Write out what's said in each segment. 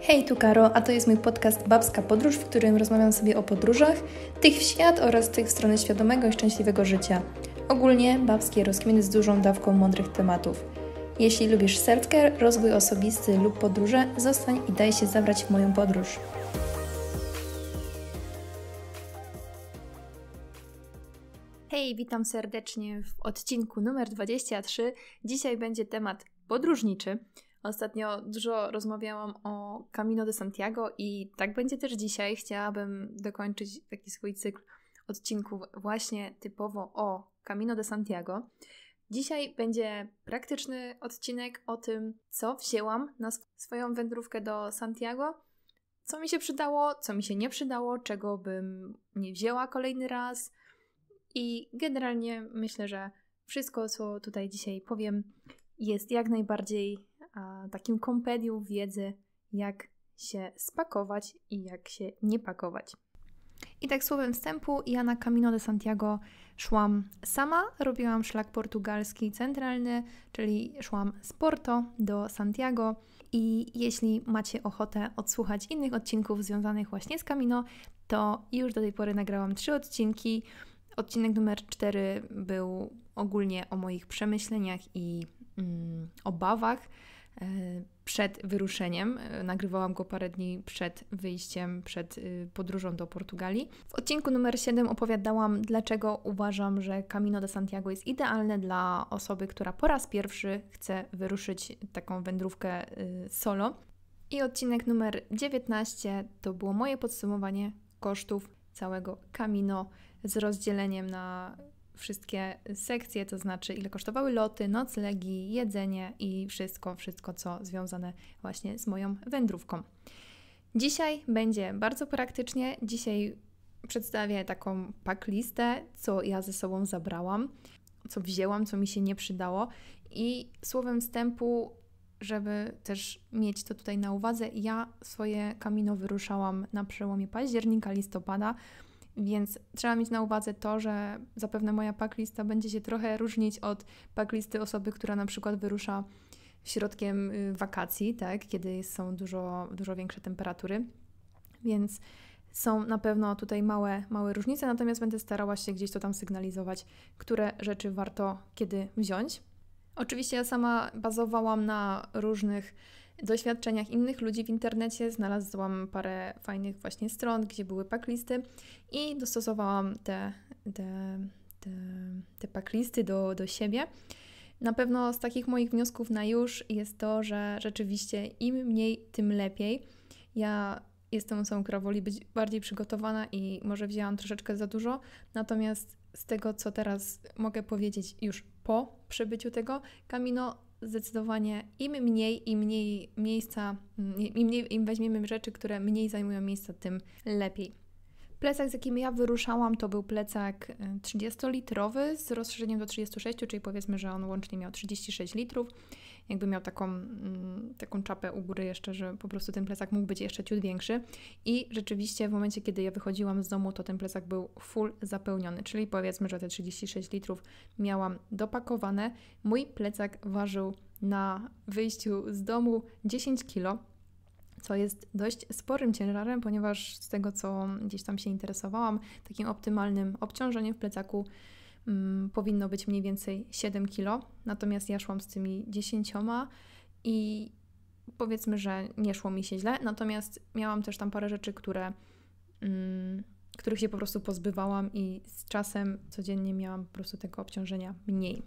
Hej, tu Karo, a to jest mój podcast Babska Podróż, w którym rozmawiam sobie o podróżach, tych w świat oraz tych w stronę świadomego i szczęśliwego życia. Ogólnie babskie rozkminy z dużą dawką mądrych tematów. Jeśli lubisz sertkę, rozwój osobisty lub podróże, zostań i daj się zabrać w moją podróż. Hej, witam serdecznie w odcinku numer 23. Dzisiaj będzie temat podróżniczy. Ostatnio dużo rozmawiałam o Camino de Santiago i tak będzie też dzisiaj. Chciałabym dokończyć taki swój cykl odcinków właśnie typowo o Camino de Santiago. Dzisiaj będzie praktyczny odcinek o tym, co wzięłam na swoją wędrówkę do Santiago, co mi się przydało, co mi się nie przydało, czego bym nie wzięła kolejny raz. I generalnie myślę, że wszystko, co tutaj dzisiaj powiem, jest jak najbardziej takim kompendium wiedzy, jak się spakować i jak się nie pakować. I tak słowem wstępu, ja na Camino de Santiago szłam sama, robiłam szlak portugalski centralny, czyli szłam z Porto do Santiago. I jeśli macie ochotę odsłuchać innych odcinków związanych właśnie z Camino, to już do tej pory nagrałam trzy odcinki. Odcinek numer 4 był ogólnie o moich przemyśleniach i mm, obawach E, przed wyruszeniem. E, nagrywałam go parę dni przed wyjściem, przed e, podróżą do Portugalii. W odcinku numer 7 opowiadałam, dlaczego uważam, że Camino de Santiago jest idealne dla osoby, która po raz pierwszy chce wyruszyć taką wędrówkę solo. I odcinek numer 19 to było moje podsumowanie kosztów całego Camino z rozdzieleniem na wszystkie sekcje, to znaczy ile kosztowały loty, noclegi, jedzenie i wszystko, wszystko co związane właśnie z moją wędrówką. Dzisiaj będzie bardzo praktycznie. Dzisiaj przedstawię taką packlistę, co ja ze sobą zabrałam, co wzięłam, co mi się nie przydało i słowem wstępu żeby też mieć to tutaj na uwadze, ja swoje kamino wyruszałam na przełomie października, listopada, więc trzeba mieć na uwadze to, że zapewne moja packlista będzie się trochę różnić od packlisty osoby, która na przykład wyrusza środkiem y, wakacji, tak, kiedy są dużo, dużo większe temperatury. Więc są na pewno tutaj małe, małe różnice, natomiast będę starała się gdzieś to tam sygnalizować, które rzeczy warto kiedy wziąć. Oczywiście ja sama bazowałam na różnych doświadczeniach innych ludzi w internecie znalazłam parę fajnych właśnie stron, gdzie były paklisty i dostosowałam te, te, te, te do, do siebie. Na pewno z takich moich wniosków na już jest to, że rzeczywiście im mniej, tym lepiej. Ja jestem osobą, która woli być bardziej przygotowana i może wzięłam troszeczkę za dużo, natomiast z tego, co teraz mogę powiedzieć już po przebyciu tego kamino, zdecydowanie im mniej, im mniej miejsca, im, mm, mniej, im weźmiemy rzeczy, które mniej zajmują miejsca, tym lepiej. Plecak, z jakim ja wyruszałam, to był plecak 30-litrowy y, z rozszerzeniem do 36, czyli powiedzmy, że on łącznie miał 36 litrów. Jakby miał taką, mm, taką czapę u góry jeszcze, że po prostu ten plecak mógł być jeszcze ciut większy. I rzeczywiście w momencie, kiedy ja wychodziłam z domu, to ten plecak był full zapełniony, czyli powiedzmy, że te 36 litrów miałam dopakowane. Mój plecak ważył na wyjściu z domu 10 kilo co jest dość sporym ciężarem, ponieważ z tego, co gdzieś tam się interesowałam, takim optymalnym obciążeniem w plecaku mm, powinno być mniej więcej 7 kg, natomiast ja szłam z tymi 10 i powiedzmy, że nie szło mi się źle, natomiast miałam też tam parę rzeczy, które, mm, których się po prostu pozbywałam i z czasem codziennie miałam po prostu tego obciążenia mniej.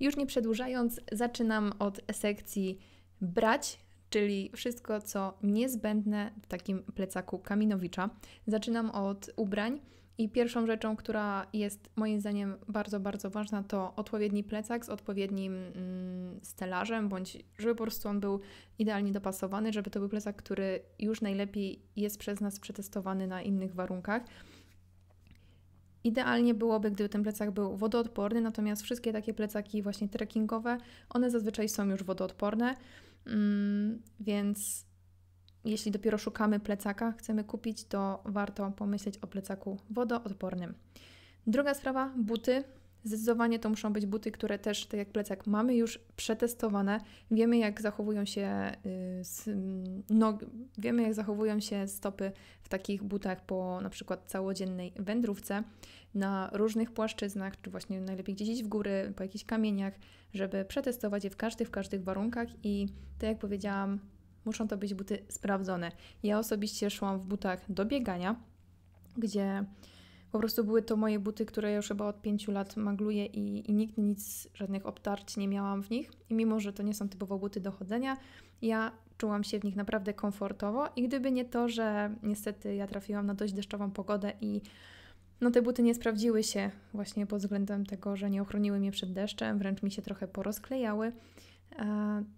Już nie przedłużając, zaczynam od sekcji brać, czyli wszystko, co niezbędne w takim plecaku Kaminowicza. Zaczynam od ubrań. I pierwszą rzeczą, która jest moim zdaniem bardzo, bardzo ważna, to odpowiedni plecak z odpowiednim mm, stelażem, bądź żeby po prostu on był idealnie dopasowany, żeby to był plecak, który już najlepiej jest przez nas przetestowany na innych warunkach. Idealnie byłoby, gdyby ten plecak był wodoodporny, natomiast wszystkie takie plecaki właśnie trekkingowe, one zazwyczaj są już wodoodporne. Mm, więc jeśli dopiero szukamy plecaka, chcemy kupić, to warto pomyśleć o plecaku wodoodpornym. Druga sprawa, buty. Zdecydowanie to muszą być buty, które też, tak jak plecak, mamy już przetestowane. Wiemy, jak zachowują się y, mm, nogi, wiemy, jak zachowują się stopy w takich butach po na przykład całodziennej wędrówce, na różnych płaszczyznach, czy właśnie najlepiej gdzieś w góry, po jakichś kamieniach, żeby przetestować je w każdych, w każdych warunkach i tak jak powiedziałam, muszą to być buty sprawdzone. Ja osobiście szłam w butach do biegania, gdzie po prostu były to moje buty, które już chyba od pięciu lat magluję i, i nigdy nic, żadnych obtarć nie miałam w nich. I mimo, że to nie są typowo buty do chodzenia, ja czułam się w nich naprawdę komfortowo i gdyby nie to, że niestety ja trafiłam na dość deszczową pogodę i no te buty nie sprawdziły się właśnie pod względem tego, że nie ochroniły mnie przed deszczem, wręcz mi się trochę porozklejały, E,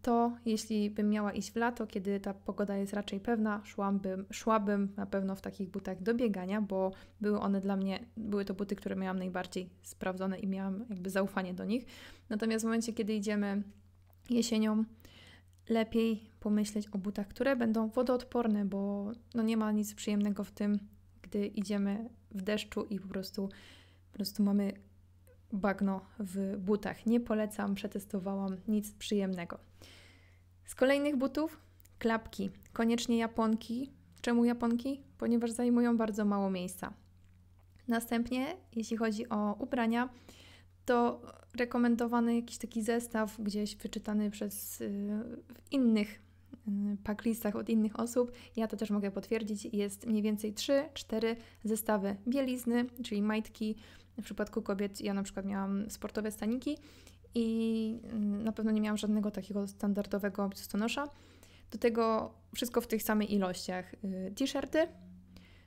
to jeśli bym miała iść w lato, kiedy ta pogoda jest raczej pewna, szłabym, szłabym na pewno w takich butach do biegania, bo były one dla mnie, były to buty, które miałam najbardziej sprawdzone i miałam jakby zaufanie do nich. Natomiast w momencie, kiedy idziemy jesienią, lepiej pomyśleć o butach, które będą wodoodporne, bo no nie ma nic przyjemnego w tym, gdy idziemy w deszczu i po prostu, po prostu mamy bagno w butach. Nie polecam, przetestowałam, nic przyjemnego. Z kolejnych butów klapki, koniecznie japonki. Czemu japonki? Ponieważ zajmują bardzo mało miejsca. Następnie, jeśli chodzi o ubrania, to rekomendowany jakiś taki zestaw gdzieś wyczytany przez yy, innych Y, paklistach od innych osób, ja to też mogę potwierdzić, jest mniej więcej 3-4 zestawy bielizny, czyli majtki. W przypadku kobiet ja na przykład miałam sportowe staniki i mm, na pewno nie miałam żadnego takiego standardowego biustonosza. Do tego wszystko w tych samych ilościach. Y, t-shirty,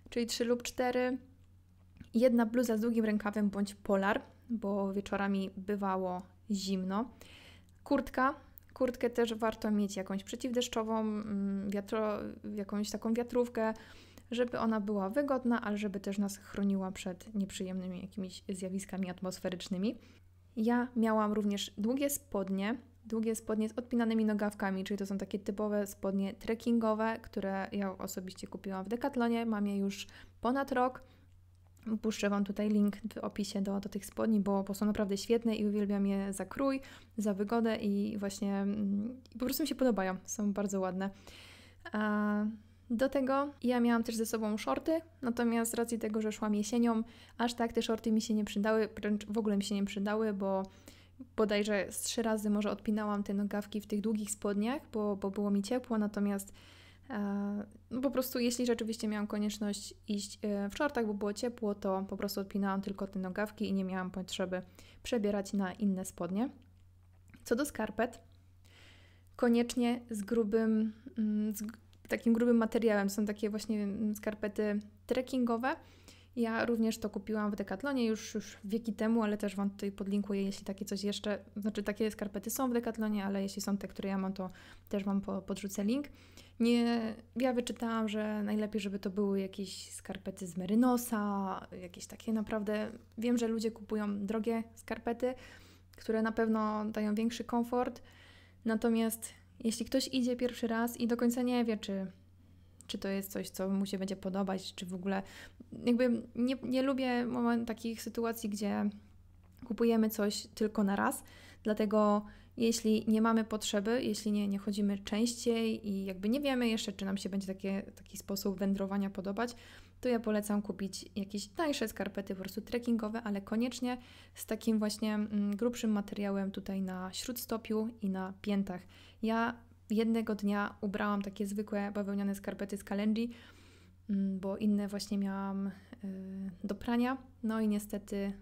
czyli 3 lub 4, jedna bluza z długim rękawem bądź polar, bo wieczorami bywało zimno, kurtka, kurtkę też warto mieć jakąś przeciwdeszczową, mm, wiatro, jakąś taką wiatrówkę, żeby ona była wygodna, ale żeby też nas chroniła przed nieprzyjemnymi jakimiś zjawiskami atmosferycznymi. Ja miałam również długie spodnie, długie spodnie z odpinanymi nogawkami, czyli to są takie typowe spodnie trekkingowe, które ja osobiście kupiłam w Decathlonie, mam je już ponad rok. Puszczę Wam tutaj link w opisie do, do tych spodni, bo, bo są naprawdę świetne i uwielbiam je za krój, za wygodę i właśnie i mm, po prostu mi się podobają. Są bardzo ładne. A do tego ja miałam też ze sobą shorty, natomiast z racji tego, że szłam jesienią, aż tak te shorty mi się nie przydały, wręcz w ogóle mi się nie przydały, bo bodajże z trzy razy może odpinałam te nogawki w tych długich spodniach, bo, bo było mi ciepło, natomiast E, no po prostu, jeśli rzeczywiście miałam konieczność iść e, w szortach, bo było ciepło, to po prostu odpinałam tylko te nogawki i nie miałam potrzeby przebierać na inne spodnie. Co do skarpet, koniecznie z grubym, mm, z takim grubym materiałem. Są takie właśnie mm, skarpety trekkingowe, ja również to kupiłam w Decathlonie już, już wieki temu, ale też Wam tutaj podlinkuję, jeśli takie coś jeszcze, znaczy takie skarpety są w Decathlonie, ale jeśli są te, które ja mam, to też Wam po, podrzucę link. Nie, ja wyczytałam, że najlepiej, żeby to były jakieś skarpety z merynosa, jakieś takie naprawdę, wiem, że ludzie kupują drogie skarpety, które na pewno dają większy komfort, natomiast jeśli ktoś idzie pierwszy raz i do końca nie wie, czy czy to jest coś, co mu się będzie podobać, czy w ogóle. Jakby nie, nie lubię moment takich sytuacji, gdzie kupujemy coś tylko na raz, dlatego jeśli nie mamy potrzeby, jeśli nie, nie chodzimy częściej i jakby nie wiemy jeszcze, czy nam się będzie takie, taki sposób wędrowania podobać, to ja polecam kupić jakieś tańsze skarpety, po prostu trekkingowe, ale koniecznie z takim właśnie mm, grubszym materiałem tutaj na śródstopiu i na piętach. Ja jednego dnia ubrałam takie zwykłe bawełniane skarpety z kalendji, mm, bo inne właśnie miałam y, do prania. No i niestety,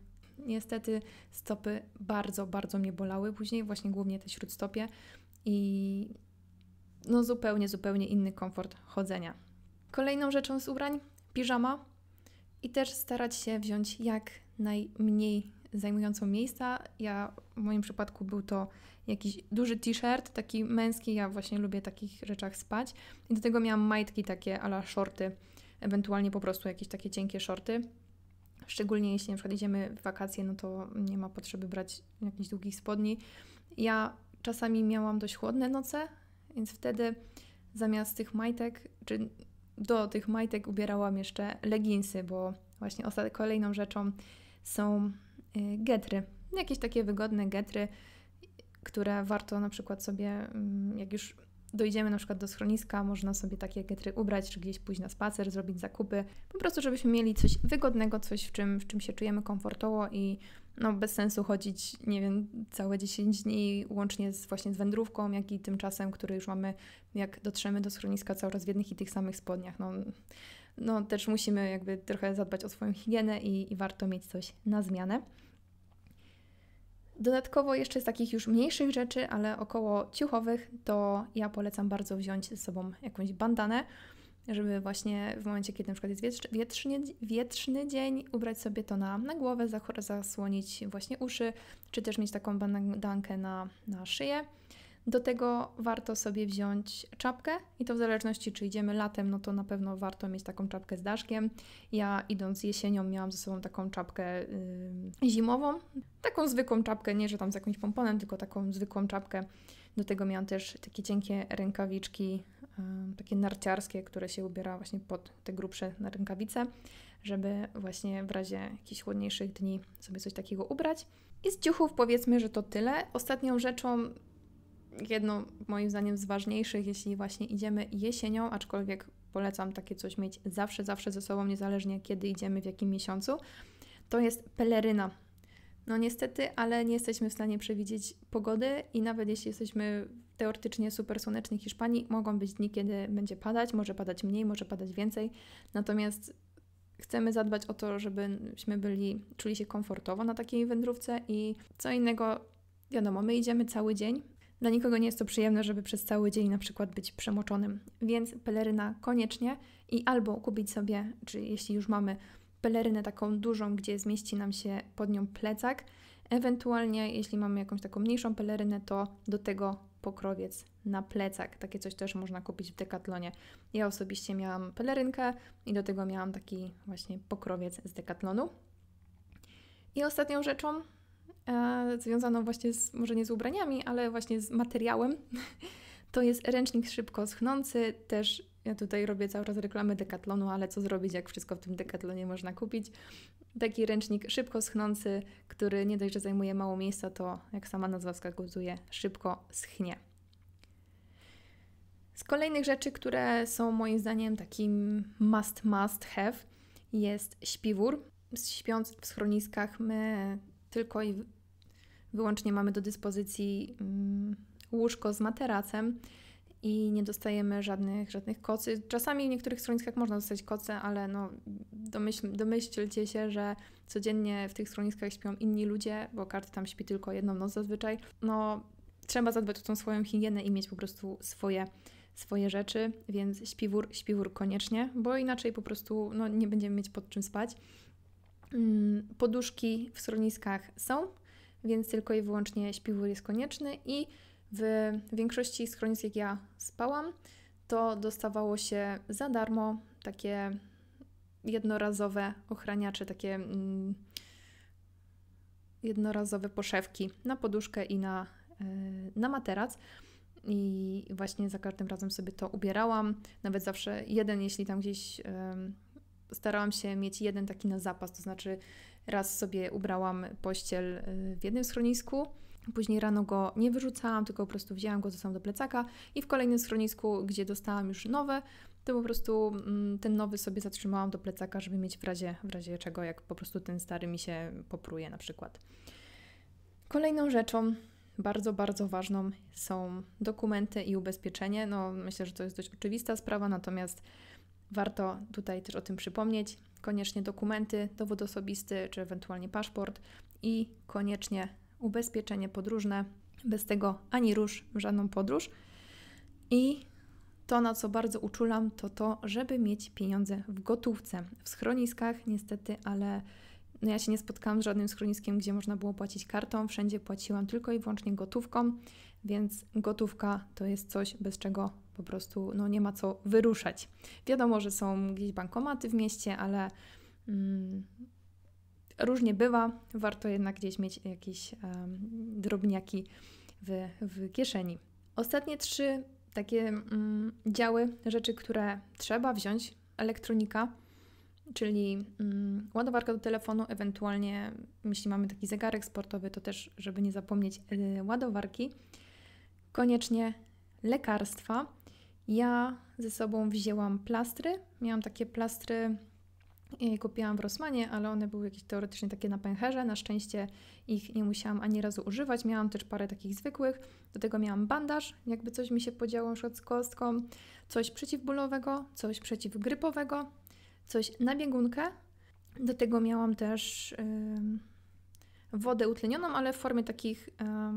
niestety stopy bardzo, bardzo mnie bolały później, właśnie głównie te śródstopie i no zupełnie, zupełnie inny komfort chodzenia. Kolejną rzeczą z ubrań piżama i też starać się wziąć jak najmniej zajmującą miejsca. Ja w moim przypadku był to jakiś duży t-shirt, taki męski, ja właśnie lubię takich rzeczach spać. I do tego miałam majtki takie ala shorty, ewentualnie po prostu jakieś takie cienkie shorty. Szczególnie jeśli na przykład idziemy w wakacje, no to nie ma potrzeby brać jakichś długich spodni. Ja czasami miałam dość chłodne noce, więc wtedy zamiast tych majtek, czy do tych majtek ubierałam jeszcze leginsy, bo właśnie ostatnią kolejną rzeczą są Y, getry. Jakieś takie wygodne getry, które warto na przykład sobie, mm, jak już dojdziemy na przykład do schroniska, można sobie takie getry ubrać, czy gdzieś pójść na spacer, zrobić zakupy. Po prostu, żebyśmy mieli coś wygodnego, coś w czym, w czym się czujemy komfortowo i no, bez sensu chodzić, nie wiem, całe 10 dni, łącznie z, właśnie z wędrówką, jak i tym czasem, który już mamy, jak dotrzemy do schroniska cały czas w jednych i tych samych spodniach. No, no też musimy jakby trochę zadbać o swoją higienę i, i warto mieć coś na zmianę. Dodatkowo jeszcze z takich już mniejszych rzeczy, ale około ciuchowych, to ja polecam bardzo wziąć ze sobą jakąś bandanę, żeby właśnie w momencie, kiedy na przykład jest wietrz, wietrzny, wietrzny dzień, ubrać sobie to na, na głowę, zasłonić właśnie uszy, czy też mieć taką bandankę na, na szyję. Do tego warto sobie wziąć czapkę i to w zależności czy idziemy latem, no to na pewno warto mieć taką czapkę z daszkiem. Ja idąc jesienią miałam ze sobą taką czapkę yy, zimową, taką zwykłą czapkę, nie że tam z jakimś pomponem, tylko taką zwykłą czapkę. Do tego miałam też takie cienkie rękawiczki, yy, takie narciarskie, które się ubiera właśnie pod te grubsze na rękawice, żeby właśnie w razie jakichś chłodniejszych dni sobie coś takiego ubrać. I z ciuchów powiedzmy, że to tyle. Ostatnią rzeczą jedno moim zdaniem z ważniejszych, jeśli właśnie idziemy jesienią, aczkolwiek polecam takie coś mieć zawsze, zawsze ze sobą, niezależnie kiedy idziemy, w jakim miesiącu, to jest peleryna. No niestety, ale nie jesteśmy w stanie przewidzieć pogody i nawet jeśli jesteśmy teoretycznie super słonecznej Hiszpanii, mogą być dni, kiedy będzie padać, może padać mniej, może padać więcej. Natomiast chcemy zadbać o to, żebyśmy byli, czuli się komfortowo na takiej wędrówce i co innego, wiadomo, my idziemy cały dzień, dla nikogo nie jest to przyjemne, żeby przez cały dzień na przykład być przemoczonym, więc peleryna koniecznie i albo kupić sobie, czy jeśli już mamy pelerynę taką dużą, gdzie zmieści nam się pod nią plecak, ewentualnie jeśli mamy jakąś taką mniejszą pelerynę, to do tego pokrowiec na plecak. Takie coś też można kupić w Decathlonie. Ja osobiście miałam pelerynkę i do tego miałam taki właśnie pokrowiec z Decathlonu. I ostatnią rzeczą, E, związaną właśnie z, może nie z ubraniami, ale właśnie z materiałem. To jest ręcznik szybko schnący, też ja tutaj robię cały czas reklamy Decathlonu, ale co zrobić, jak wszystko w tym Decathlonie można kupić. Taki ręcznik szybko schnący, który nie dość, że zajmuje mało miejsca, to jak sama nazwa wskazuje, szybko schnie. Z kolejnych rzeczy, które są moim zdaniem takim must, must have, jest śpiwór. Śpiąc w schroniskach, my tylko i wyłącznie mamy do dyspozycji mm, łóżko z materacem i nie dostajemy żadnych, żadnych kocy. Czasami w niektórych schroniskach można dostać koce, ale no, domyśl, domyślcie się, że codziennie w tych schroniskach śpią inni ludzie, bo każdy tam śpi tylko jedną noc zazwyczaj. No, trzeba zadbać o tą swoją higienę i mieć po prostu swoje, swoje rzeczy, więc śpiwór, śpiwór koniecznie, bo inaczej po prostu no, nie będziemy mieć pod czym spać. Mm, poduszki w schroniskach są, więc tylko i wyłącznie śpiwór jest konieczny i w większości schronisk, jak ja spałam, to dostawało się za darmo takie jednorazowe ochraniacze, takie mm, jednorazowe poszewki na poduszkę i na, yy, na materac. I właśnie za każdym razem sobie to ubierałam. Nawet zawsze jeden, jeśli tam gdzieś yy, starałam się mieć jeden taki na zapas, to znaczy Raz sobie ubrałam pościel y, w jednym schronisku, Później rano go nie wyrzucałam, tylko po prostu wzięłam go ze sobą do plecaka i w kolejnym schronisku, gdzie dostałam już nowe, to po prostu mm, ten nowy sobie zatrzymałam do plecaka, żeby mieć w razie, w razie czego, jak po prostu ten stary mi się popruje na przykład. Kolejną rzeczą, bardzo, bardzo ważną są dokumenty i ubezpieczenie. No, myślę, że to jest dość oczywista sprawa, natomiast warto tutaj też o tym przypomnieć koniecznie dokumenty, dowód osobisty czy ewentualnie paszport i koniecznie ubezpieczenie podróżne. Bez tego ani rusz w żadną podróż. I to, na co bardzo uczulam, to to, żeby mieć pieniądze w gotówce. W schroniskach niestety, ale no ja się nie spotkałam z żadnym schroniskiem, gdzie można było płacić kartą. Wszędzie płaciłam tylko i wyłącznie gotówką, więc gotówka to jest coś, bez czego po prostu no, nie ma co wyruszać. Wiadomo, że są gdzieś bankomaty w mieście, ale mm, różnie bywa. Warto jednak gdzieś mieć jakieś um, drobniaki w, w kieszeni. Ostatnie trzy takie mm, działy, rzeczy, które trzeba wziąć, elektronika, czyli mm, ładowarka do telefonu, ewentualnie jeśli mamy taki zegarek sportowy, to też, żeby nie zapomnieć y, ładowarki, koniecznie lekarstwa, ja ze sobą wzięłam plastry. Miałam takie plastry i e, kupiłam w Rosmanie, ale one były jakieś teoretycznie takie na pęcherze. Na szczęście ich nie musiałam ani razu używać. Miałam też parę takich zwykłych. Do tego miałam bandaż, jakby coś mi się podziało z kostką, coś przeciwbólowego, coś przeciwgrypowego, coś na biegunkę. Do tego miałam też yy, wodę utlenioną, ale w formie takich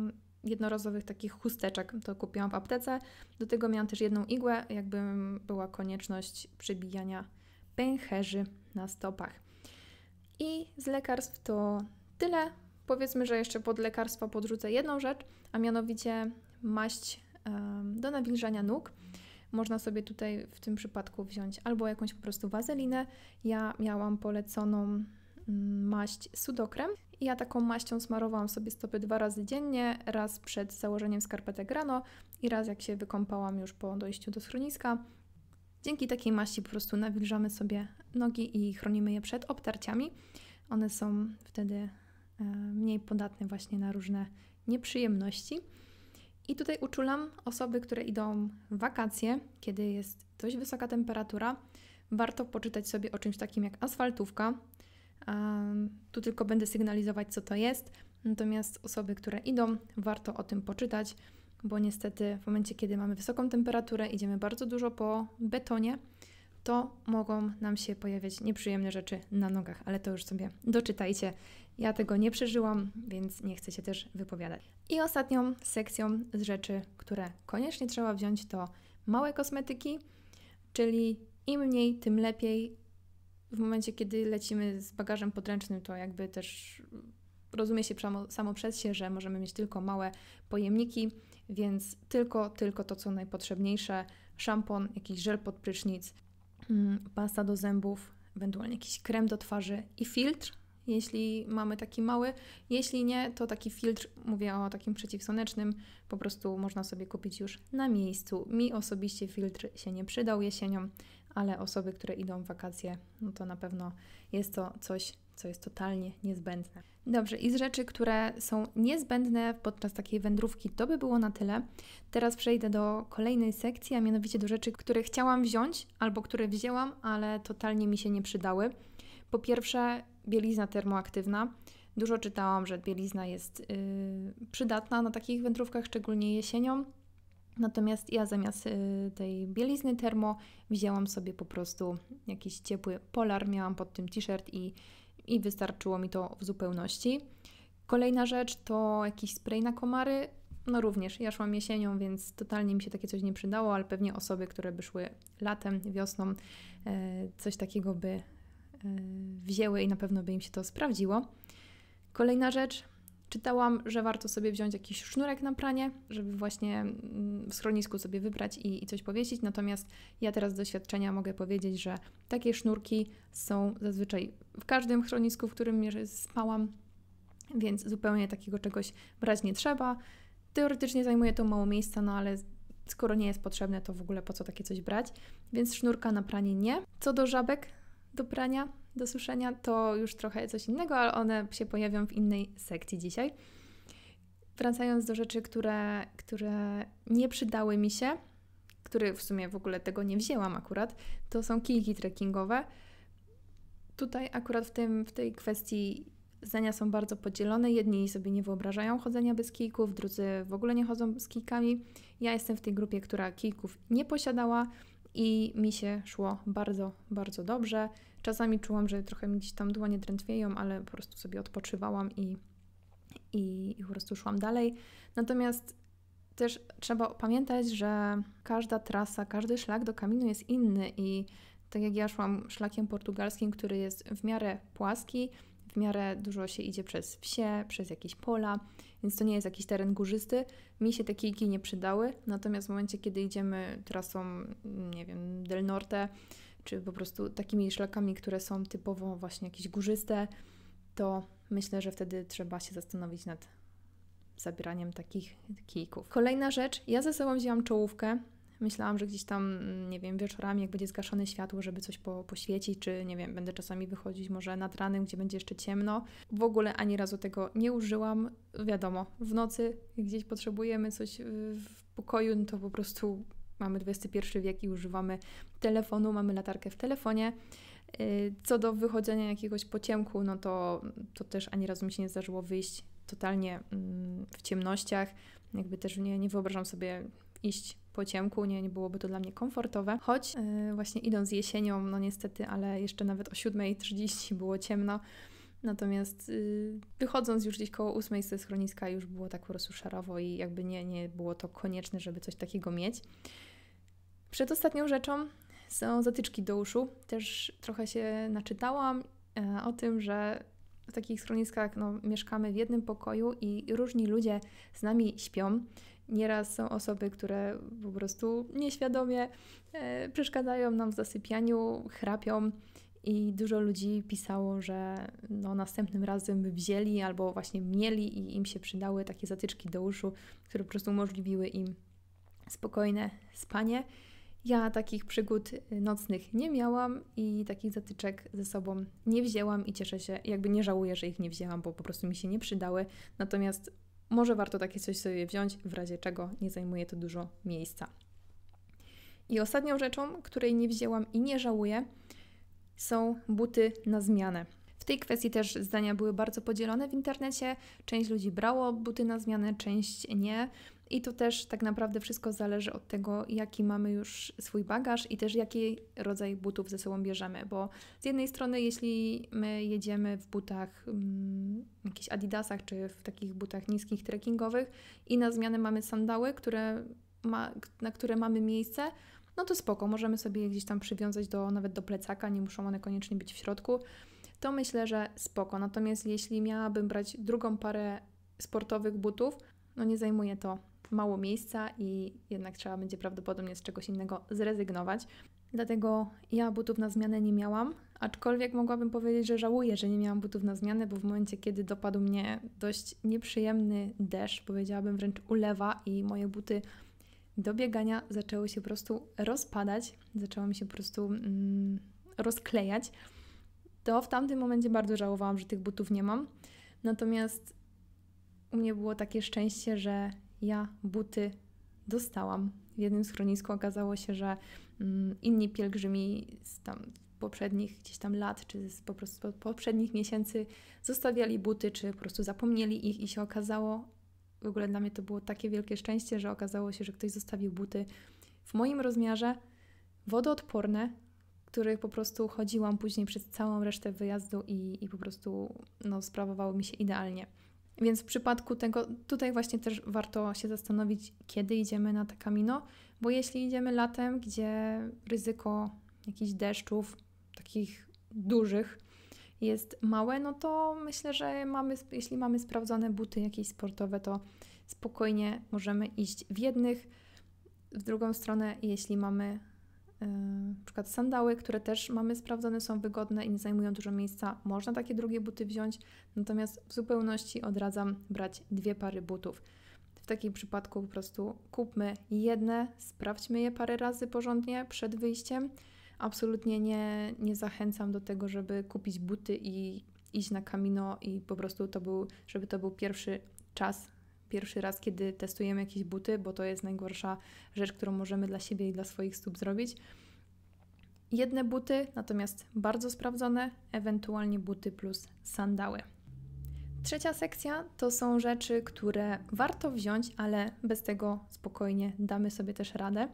yy, jednorazowych takich chusteczek. To kupiłam w aptece. Do tego miałam też jedną igłę, jakby była konieczność przybijania pęcherzy na stopach. I z lekarstw to tyle. Powiedzmy, że jeszcze pod lekarstwa podrzucę jedną rzecz, a mianowicie maść do nawilżania nóg. Można sobie tutaj w tym przypadku wziąć albo jakąś po prostu wazelinę. Ja miałam poleconą mm, maść sudokrem. I ja taką maścią smarowałam sobie stopy dwa razy dziennie, raz przed założeniem skarpetek rano i raz jak się wykąpałam już po dojściu do schroniska. Dzięki takiej maści po prostu nawilżamy sobie nogi i chronimy je przed obtarciami. One są wtedy e, mniej podatne właśnie na różne nieprzyjemności. I tutaj uczulam osoby, które idą w wakacje, kiedy jest dość wysoka temperatura. Warto poczytać sobie o czymś takim jak asfaltówka, tu tylko będę sygnalizować, co to jest. Natomiast osoby, które idą, warto o tym poczytać, bo niestety w momencie, kiedy mamy wysoką temperaturę, idziemy bardzo dużo po betonie, to mogą nam się pojawiać nieprzyjemne rzeczy na nogach, ale to już sobie doczytajcie. Ja tego nie przeżyłam, więc nie chcę się też wypowiadać. I ostatnią sekcją z rzeczy, które koniecznie trzeba wziąć, to małe kosmetyki, czyli im mniej, tym lepiej, w momencie, kiedy lecimy z bagażem podręcznym, to jakby też rozumie się samo, przez się, że możemy mieć tylko małe pojemniki, więc tylko, tylko to, co najpotrzebniejsze, szampon, jakiś żel pod prysznic, mm, pasta do zębów, ewentualnie jakiś krem do twarzy i filtr, jeśli mamy taki mały. Jeśli nie, to taki filtr, mówię o takim przeciwsłonecznym, po prostu można sobie kupić już na miejscu. Mi osobiście filtr się nie przydał jesienią, ale osoby, które idą w wakacje, no to na pewno jest to coś, co jest totalnie niezbędne. Dobrze, i z rzeczy, które są niezbędne podczas takiej wędrówki, to by było na tyle. Teraz przejdę do kolejnej sekcji, a mianowicie do rzeczy, które chciałam wziąć albo które wzięłam, ale totalnie mi się nie przydały. Po pierwsze, bielizna termoaktywna. Dużo czytałam, że bielizna jest yy, przydatna na takich wędrówkach, szczególnie jesienią. Natomiast ja zamiast y, tej bielizny termo wzięłam sobie po prostu jakiś ciepły polar, miałam pod tym t-shirt i, i wystarczyło mi to w zupełności. Kolejna rzecz to jakiś spray na komary. No również, ja szłam jesienią, więc totalnie mi się takie coś nie przydało, ale pewnie osoby, które by szły latem, wiosną, e, coś takiego by e, wzięły i na pewno by im się to sprawdziło. Kolejna rzecz, Czytałam, że warto sobie wziąć jakiś sznurek na pranie, żeby właśnie mm, w schronisku sobie wybrać i, i coś powiesić. Natomiast ja teraz z doświadczenia mogę powiedzieć, że takie sznurki są zazwyczaj w każdym schronisku, w którym spałam, więc zupełnie takiego czegoś brać nie trzeba. Teoretycznie zajmuje to mało miejsca, no ale skoro nie jest potrzebne, to w ogóle po co takie coś brać, więc sznurka na pranie nie. Co do żabek, do prania, do suszenia, to już trochę coś innego, ale one się pojawią w innej sekcji dzisiaj. Wracając do rzeczy, które, które nie przydały mi się, które w sumie w ogóle tego nie wzięłam akurat, to są kijki trekkingowe. Tutaj akurat w, tym, w tej kwestii zdania są bardzo podzielone. Jedni sobie nie wyobrażają chodzenia bez kijków, drudzy w ogóle nie chodzą z kijkami. Ja jestem w tej grupie, która kijków nie posiadała i mi się szło bardzo, bardzo dobrze. Czasami czułam, że trochę mi gdzieś tam dłonie drętwieją, ale po prostu sobie odpoczywałam i, i, i po prostu szłam dalej. Natomiast też trzeba pamiętać, że każda trasa, każdy szlak do kaminu jest inny i tak jak ja szłam szlakiem portugalskim, który jest w miarę płaski, w miarę dużo się idzie przez wsie, przez jakieś pola, więc to nie jest jakiś teren górzysty. Mi się te kijki nie przydały, natomiast w momencie, kiedy idziemy trasą, nie wiem, Del Norte, czy po prostu takimi szlakami, które są typowo właśnie jakieś górzyste, to myślę, że wtedy trzeba się zastanowić nad zabieraniem takich kijków. Kolejna rzecz, ja ze sobą wzięłam czołówkę, Myślałam, że gdzieś tam, mm, nie wiem, wieczorami, jak będzie zgaszone światło, żeby coś po, poświecić, czy nie wiem, będę czasami wychodzić może nad ranem, gdzie będzie jeszcze ciemno. W ogóle ani razu tego nie użyłam. Wiadomo, w nocy gdzieś potrzebujemy coś y, w pokoju, no to po prostu mamy XXI wiek i używamy telefonu, mamy latarkę w telefonie. Y, co do wychodzenia jakiegoś po ciemku, no to, to też ani razu mi się nie zdarzyło wyjść totalnie mm, w ciemnościach. Jakby też nie, nie wyobrażam sobie iść po ciemku, nie, nie byłoby to dla mnie komfortowe, choć yy, właśnie idąc jesienią, no niestety, ale jeszcze nawet o 7.30 było ciemno, Natomiast yy, wychodząc już gdzieś koło ósmej ze schroniska już było tak po prostu szarowo i jakby nie, nie było to konieczne, żeby coś takiego mieć. Przed ostatnią rzeczą są zatyczki do uszu. Też trochę się naczytałam e, o tym, że w takich schroniskach no, mieszkamy w jednym pokoju i różni ludzie z nami śpią Nieraz są osoby, które po prostu nieświadomie e, przeszkadzają nam w zasypianiu, chrapią. I dużo ludzi pisało, że no, następnym razem by wzięli albo właśnie mieli i im się przydały takie zatyczki do uszu, które po prostu umożliwiły im spokojne spanie. Ja takich przygód nocnych nie miałam i takich zatyczek ze sobą nie wzięłam i cieszę się, jakby nie żałuję, że ich nie wzięłam, bo po prostu mi się nie przydały. Natomiast może warto takie coś sobie wziąć, w razie czego nie zajmuje to dużo miejsca. I ostatnią rzeczą, której nie wzięłam i nie żałuję, są buty na zmianę. W tej kwestii też zdania były bardzo podzielone w internecie. Część ludzi brało buty na zmianę, część nie. I to też tak naprawdę wszystko zależy od tego, jaki mamy już swój bagaż i też jaki rodzaj butów ze sobą bierzemy. Bo z jednej strony, jeśli my jedziemy w butach, mm, jakichś Adidasach czy w takich butach niskich, trekkingowych i na zmianę mamy sandały, które ma, na które mamy miejsce, no to spoko, możemy sobie je gdzieś tam przywiązać do, nawet do plecaka, nie muszą one koniecznie być w środku. To myślę, że spoko. Natomiast jeśli miałabym brać drugą parę sportowych butów, no nie zajmuje to mało miejsca i jednak trzeba będzie prawdopodobnie z czegoś innego zrezygnować. Dlatego ja butów na zmianę nie miałam, aczkolwiek mogłabym powiedzieć, że żałuję, że nie miałam butów na zmianę, bo w momencie, kiedy dopadł mnie dość nieprzyjemny deszcz, powiedziałabym wręcz ulewa i moje buty do biegania zaczęły się po prostu rozpadać, zaczęły mi się po prostu mm, rozklejać, to w tamtym momencie bardzo żałowałam, że tych butów nie mam. Natomiast u mnie było takie szczęście, że ja buty dostałam. W jednym schronisku okazało się, że mm, inni pielgrzymi z tam poprzednich gdzieś tam lat, czy z po prostu poprzednich miesięcy zostawiali buty, czy po prostu zapomnieli ich i się okazało, w ogóle dla mnie to było takie wielkie szczęście, że okazało się, że ktoś zostawił buty w moim rozmiarze wodoodporne, których po prostu chodziłam później przez całą resztę wyjazdu i, i po prostu no, sprawowały mi się idealnie. Więc w przypadku tego, tutaj właśnie też warto się zastanowić, kiedy idziemy na te kamino, bo jeśli idziemy latem, gdzie ryzyko jakichś deszczów, takich dużych, jest małe, no to myślę, że mamy, jeśli mamy sprawdzone buty jakieś sportowe, to spokojnie możemy iść w jednych. W drugą stronę, jeśli mamy E, na przykład sandały, które też mamy sprawdzone, są wygodne i nie zajmują dużo miejsca. Można takie drugie buty wziąć, natomiast w zupełności odradzam brać dwie pary butów. W takim przypadku po prostu kupmy jedne, sprawdźmy je parę razy porządnie przed wyjściem. Absolutnie nie, nie zachęcam do tego, żeby kupić buty i iść na kamino i po prostu to był, żeby to był pierwszy czas pierwszy raz, kiedy testujemy jakieś buty, bo to jest najgorsza rzecz, którą możemy dla siebie i dla swoich stóp zrobić. Jedne buty, natomiast bardzo sprawdzone, ewentualnie buty plus sandały. Trzecia sekcja to są rzeczy, które warto wziąć, ale bez tego spokojnie damy sobie też radę.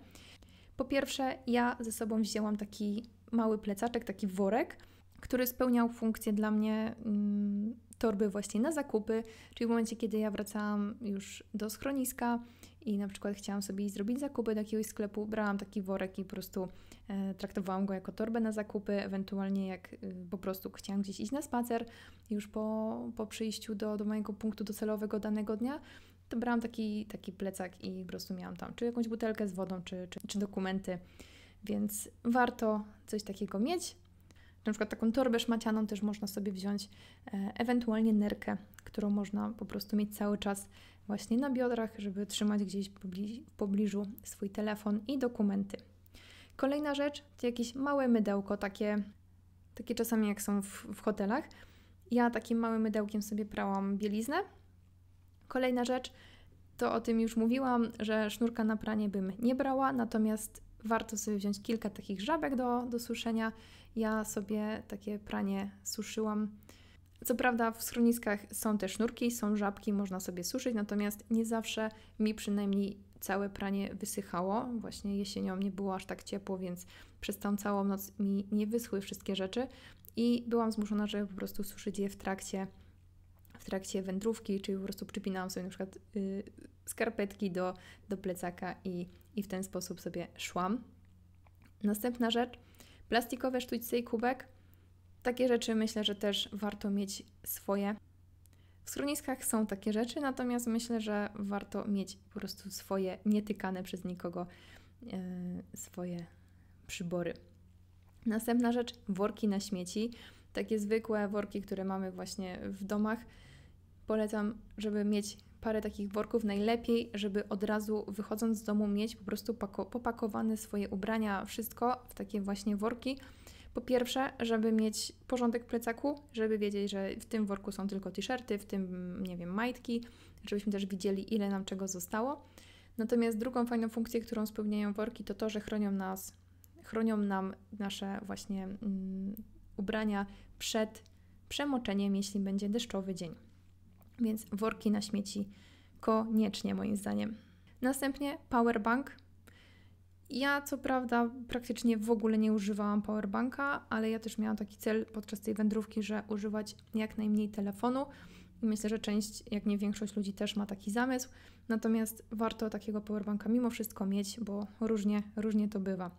Po pierwsze, ja ze sobą wzięłam taki mały plecaczek, taki worek, który spełniał funkcję dla mnie mm, torby właśnie na zakupy, czyli w momencie, kiedy ja wracałam już do schroniska i na przykład chciałam sobie zrobić zakupy do jakiegoś sklepu, brałam taki worek i po prostu e, traktowałam go jako torbę na zakupy, ewentualnie jak e, po prostu chciałam gdzieś iść na spacer już po, po przyjściu do, do mojego punktu docelowego danego dnia, to brałam taki, taki plecak i po prostu miałam tam czy jakąś butelkę z wodą, czy, czy, czy dokumenty, więc warto coś takiego mieć. Na przykład taką torbę szmacianą też można sobie wziąć, e, ewentualnie nerkę, którą można po prostu mieć cały czas właśnie na biodrach, żeby trzymać gdzieś w pobliżu swój telefon i dokumenty. Kolejna rzecz to jakieś małe mydełko, takie, takie czasami jak są w, w hotelach. Ja takim małym mydełkiem sobie prałam bieliznę. Kolejna rzecz, to o tym już mówiłam, że sznurka na pranie bym nie brała, natomiast warto sobie wziąć kilka takich żabek do, do suszenia ja sobie takie pranie suszyłam. Co prawda w schroniskach są te sznurki, są żabki, można sobie suszyć, natomiast nie zawsze mi przynajmniej całe pranie wysychało. Właśnie jesienią nie było aż tak ciepło, więc przez tą całą noc mi nie wyschły wszystkie rzeczy i byłam zmuszona, żeby po prostu suszyć je w trakcie w trakcie wędrówki, czyli po prostu przypinałam sobie na przykład yy, skarpetki do, do plecaka i, i w ten sposób sobie szłam. Następna rzecz, Plastikowe sztućce i kubek. Takie rzeczy myślę, że też warto mieć swoje. W schroniskach są takie rzeczy, natomiast myślę, że warto mieć po prostu swoje, nietykane przez nikogo yy, swoje przybory. Następna rzecz, worki na śmieci. Takie zwykłe worki, które mamy właśnie w domach. Polecam, żeby mieć parę takich worków. Najlepiej, żeby od razu wychodząc z domu mieć po prostu popakowane swoje ubrania, wszystko w takie właśnie worki. Po pierwsze, żeby mieć porządek plecaku, żeby wiedzieć, że w tym worku są tylko t-shirty, w tym, nie wiem, majtki, żebyśmy też widzieli, ile nam czego zostało. Natomiast drugą fajną funkcję, którą spełniają worki, to to, że chronią nas, chronią nam nasze właśnie mm, ubrania przed przemoczeniem, jeśli będzie deszczowy dzień. Więc worki na śmieci koniecznie moim zdaniem. Następnie powerbank. Ja co prawda praktycznie w ogóle nie używałam powerbanka, ale ja też miałam taki cel podczas tej wędrówki, że używać jak najmniej telefonu. I myślę, że część, jak nie większość ludzi też ma taki zamysł. Natomiast warto takiego powerbanka mimo wszystko mieć, bo różnie, różnie to bywa.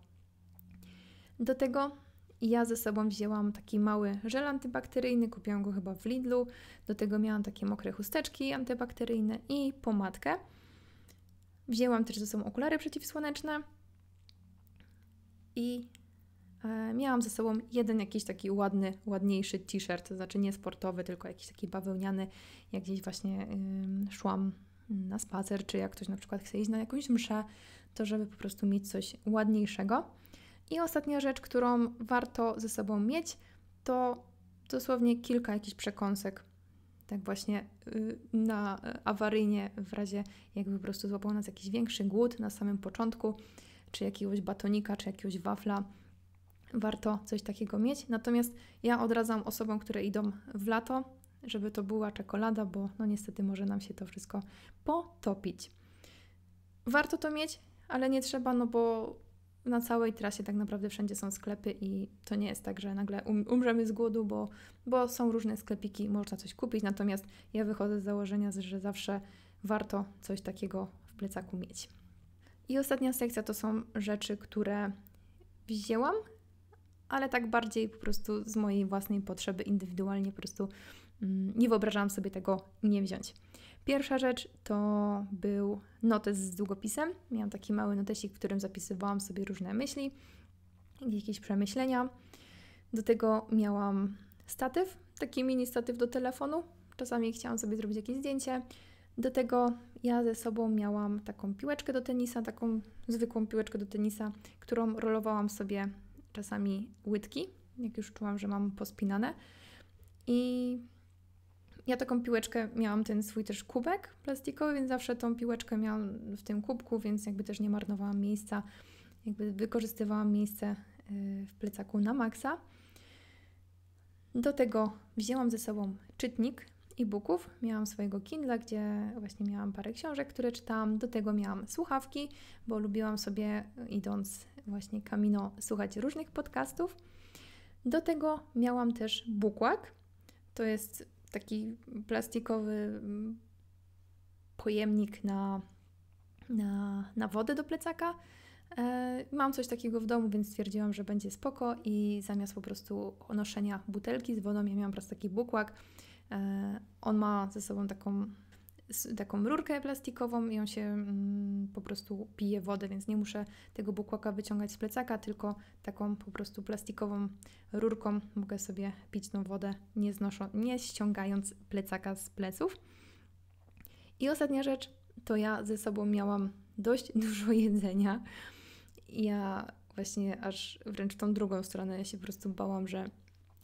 Do tego i ja ze sobą wzięłam taki mały żel antybakteryjny, kupiłam go chyba w Lidlu. Do tego miałam takie mokre chusteczki antybakteryjne i pomadkę. Wzięłam też ze sobą okulary przeciwsłoneczne i e, miałam ze sobą jeden jakiś taki ładny, ładniejszy t-shirt, to znaczy nie sportowy, tylko jakiś taki bawełniany, jak gdzieś właśnie y, szłam na spacer, czy jak ktoś na przykład chce iść na jakąś mszę, to żeby po prostu mieć coś ładniejszego. I ostatnia rzecz, którą warto ze sobą mieć, to dosłownie kilka jakichś przekąsek. Tak właśnie y, na y, awaryjnie, w razie jakby po prostu złapał nas jakiś większy głód na samym początku, czy jakiegoś batonika, czy jakiegoś wafla, warto coś takiego mieć. Natomiast ja odradzam osobom, które idą w lato, żeby to była czekolada, bo no niestety może nam się to wszystko potopić. Warto to mieć, ale nie trzeba, no bo na całej trasie tak naprawdę wszędzie są sklepy i to nie jest tak, że nagle um, umrzemy z głodu, bo, bo są różne sklepiki i można coś kupić. Natomiast ja wychodzę z założenia, że zawsze warto coś takiego w plecaku mieć. I ostatnia sekcja to są rzeczy, które wzięłam, ale tak bardziej po prostu z mojej własnej potrzeby, indywidualnie po prostu mm, nie wyobrażałam sobie tego nie wziąć. Pierwsza rzecz to był notes z długopisem. Miałam taki mały notesik, w którym zapisywałam sobie różne myśli, jakieś przemyślenia. Do tego miałam statyw, taki mini statyw do telefonu. Czasami chciałam sobie zrobić jakieś zdjęcie. Do tego ja ze sobą miałam taką piłeczkę do tenisa, taką zwykłą piłeczkę do tenisa, którą rolowałam sobie czasami łydki, jak już czułam, że mam pospinane. I ja taką piłeczkę miałam ten swój też kubek plastikowy, więc zawsze tą piłeczkę miałam w tym kubku, więc jakby też nie marnowałam miejsca, jakby wykorzystywałam miejsce y, w plecaku na maksa. Do tego wzięłam ze sobą czytnik e-booków. Miałam swojego Kindle, gdzie właśnie miałam parę książek, które czytałam. Do tego miałam słuchawki, bo lubiłam sobie idąc właśnie kamino słuchać różnych podcastów. Do tego miałam też bukłak. To jest taki plastikowy mm, pojemnik na, na, na wodę do plecaka. E, mam coś takiego w domu, więc stwierdziłam, że będzie spoko i zamiast po prostu noszenia butelki z wodą, ja miałam po prostu taki bukłak. E, on ma ze sobą taką taką rurkę plastikową i on się mm, po prostu pije wodę, więc nie muszę tego bukłaka wyciągać z plecaka, tylko taką po prostu plastikową rurką mogę sobie pić tą wodę, nie, znoszą, nie ściągając plecaka z pleców. I ostatnia rzecz, to ja ze sobą miałam dość dużo jedzenia. Ja właśnie aż wręcz tą drugą stronę ja się po prostu bałam, że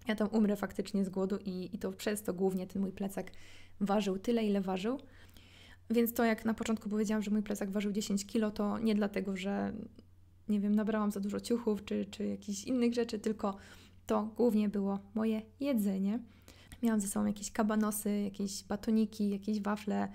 ja tam umrę faktycznie z głodu i, i to przez to głównie ten mój plecak ważył tyle, ile ważył. Więc to, jak na początku powiedziałam, że mój plecak ważył 10 kg, to nie dlatego, że nie wiem, nabrałam za dużo ciuchów czy, czy jakichś innych rzeczy, tylko to głównie było moje jedzenie. Miałam ze sobą jakieś kabanosy, jakieś batoniki, jakieś wafle,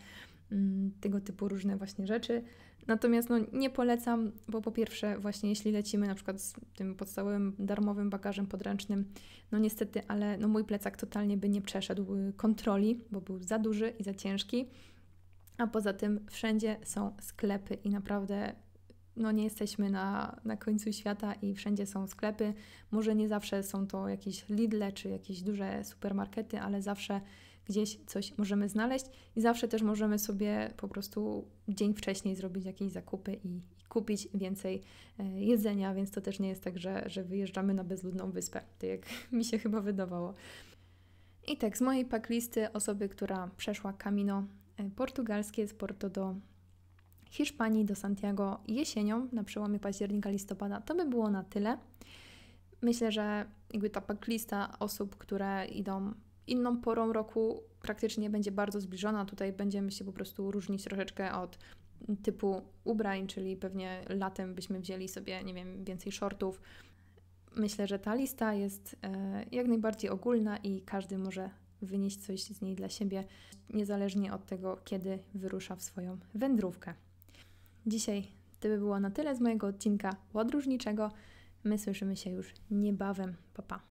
mm, tego typu różne właśnie rzeczy. Natomiast no, nie polecam, bo po pierwsze, właśnie jeśli lecimy na przykład z tym podstawowym darmowym bagażem podręcznym, no niestety, ale no, mój plecak totalnie by nie przeszedł y, kontroli, bo był za duży i za ciężki. A poza tym wszędzie są sklepy i naprawdę no nie jesteśmy na, na końcu świata i wszędzie są sklepy. Może nie zawsze są to jakieś Lidle czy jakieś duże supermarkety, ale zawsze gdzieś coś możemy znaleźć i zawsze też możemy sobie po prostu dzień wcześniej zrobić jakieś zakupy i, i kupić więcej e, jedzenia, więc to też nie jest tak, że, że wyjeżdżamy na bezludną wyspę, tak jak mi się chyba wydawało. I tak, z mojej packlisty osoby, która przeszła Camino E, portugalskie z Porto do Hiszpanii, do Santiago jesienią, na przełomie października, listopada. To by było na tyle. Myślę, że jakby ta packlista osób, które idą inną porą roku, praktycznie będzie bardzo zbliżona. Tutaj będziemy się po prostu różnić troszeczkę od typu ubrań, czyli pewnie latem byśmy wzięli sobie, nie wiem, więcej shortów. Myślę, że ta lista jest e, jak najbardziej ogólna i każdy może wynieść coś z niej dla siebie, niezależnie od tego, kiedy wyrusza w swoją wędrówkę. Dzisiaj to by było na tyle z mojego odcinka łodróżniczego. My słyszymy się już niebawem. Pa, pa.